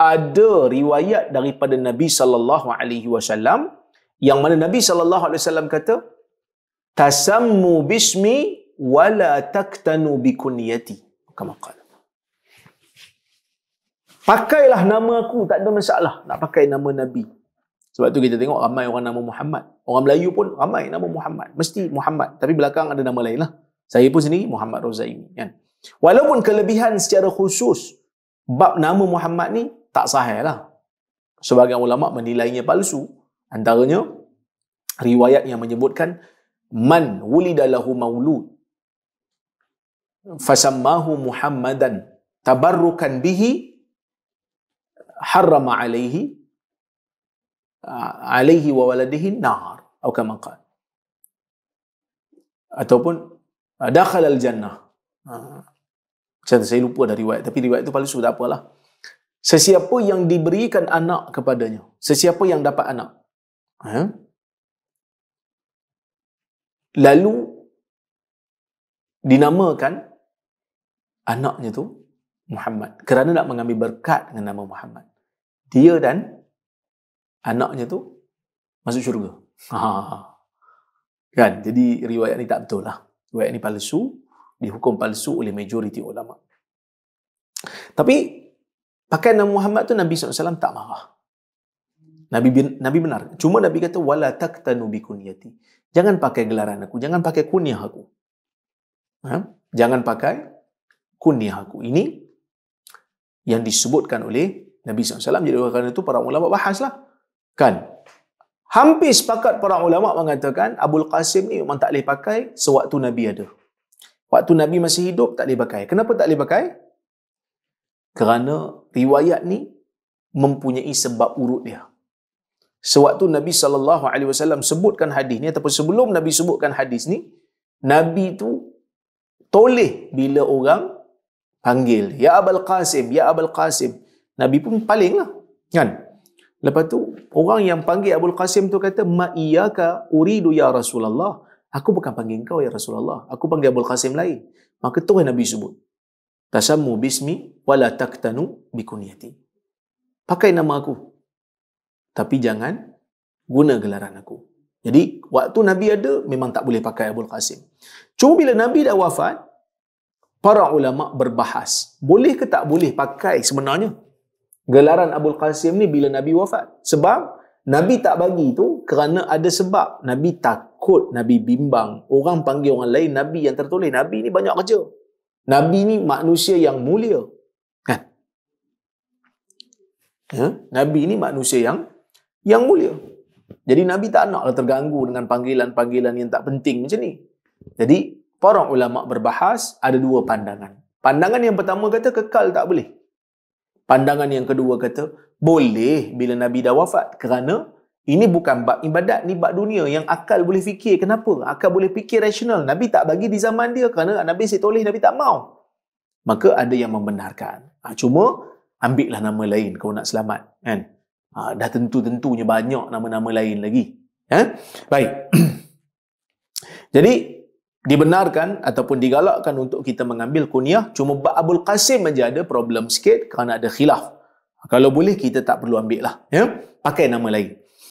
ada riwayat daripada Nabi sallallahu alaihi wasallam yang mana Nabi sallallahu alaihi wasallam kata tasammu bismi wala taktanu bi kunyati kama qala Pakailah nama aku, tak ada masalah nak pakai nama Nabi. Sebab tu kita tengok ramai orang nama Muhammad. Orang Melayu pun ramai nama Muhammad. Mesti Muhammad. Tapi belakang ada nama lain lah. Saya pun sendiri Muhammad Rozaimi. Kan? Walaupun kelebihan secara khusus bab nama Muhammad ni tak sahih lah. Sebagian ulama menilainya palsu. Antaranya, riwayat yang menyebutkan, Man wulidalahu maulud. Fasammahu Muhammadan. Tabarrukan bihi. Harrama alaihi. Alaihi wa waladihi nar. Atau kama kata. Ataupun, Dakhal al-jannah. Ha. Macam saya lupa dari riwayat. Tapi riwayat itu palsu, tak apalah. Sesiapa yang diberikan anak kepadanya. Sesiapa yang dapat anak. Ha? Lalu, dinamakan anaknya tu Muhammad. Kerana nak mengambil berkat dengan nama Muhammad. Dia dan anaknya tu masuk syurga. Ha. ha, ha. Kan? Jadi, riwayat ni tak betul lah. Riwayat ni palsu. Dihukum palsu oleh majoriti ulama. Tapi, pakai nama Muhammad tu Nabi SAW tak marah. Nabi Nabi benar. Cuma Nabi kata wala taktanu bi kunyati. Jangan pakai gelaran aku, jangan pakai kunyah aku. Ha? Jangan pakai kunyah aku. Ini yang disebutkan oleh Nabi SAW. Jadi kerana itu para ulama bahaslah. Kan? Hampir sepakat para ulama mengatakan Abdul Qasim ni memang tak boleh pakai sewaktu Nabi ada. Waktu Nabi masih hidup tak boleh pakai. Kenapa tak boleh pakai? kerana riwayat ni mempunyai sebab urut dia. Sewaktu Nabi sallallahu alaihi wasallam sebutkan hadis ni ataupun sebelum Nabi sebutkan hadis ni, Nabi tu toleh bila orang panggil, "Ya Abul Qasim, ya Abul Qasim." Nabi pun palinglah, kan? Lepas tu orang yang panggil Abul Qasim tu kata, "Ma iyyaka uridu ya Rasulullah." Aku bukan panggil kau ya Rasulullah, aku panggil Abul Qasim lain. Maka tu Nabi sebut, tasammu bismi wala taktanu bikunyati. Pakai nama aku. Tapi jangan guna gelaran aku. Jadi waktu Nabi ada memang tak boleh pakai Abdul Qasim. Cuma bila Nabi dah wafat, para ulama berbahas, boleh ke tak boleh pakai sebenarnya gelaran Abdul Qasim ni bila Nabi wafat? Sebab Nabi tak bagi tu kerana ada sebab. Nabi takut, Nabi bimbang. Orang panggil orang lain Nabi yang tertulis. Nabi ni banyak kerja. Nabi ni manusia yang mulia. Kan? Ya? Nabi ni manusia yang yang mulia. Jadi Nabi tak naklah terganggu dengan panggilan-panggilan yang tak penting macam ni. Jadi para ulama berbahas ada dua pandangan. Pandangan yang pertama kata kekal tak boleh. Pandangan yang kedua kata boleh bila Nabi dah wafat kerana ini bukan bab ibadat, ni bab dunia yang akal boleh fikir. Kenapa? Akal boleh fikir rasional. Nabi tak bagi di zaman dia kerana Nabi asyik toleh, Nabi tak mau. Maka ada yang membenarkan. Ha, cuma, ambil nama lain kalau nak selamat. Kan? Ha, dah tentu-tentunya banyak nama-nama lain lagi. Ha? Baik. Jadi, dibenarkan ataupun digalakkan untuk kita mengambil kunyah. Cuma bab Abdul Qasim saja ada problem sikit kerana ada khilaf. Ha, kalau boleh, kita tak perlu ambil lah. Ya? Pakai nama lain.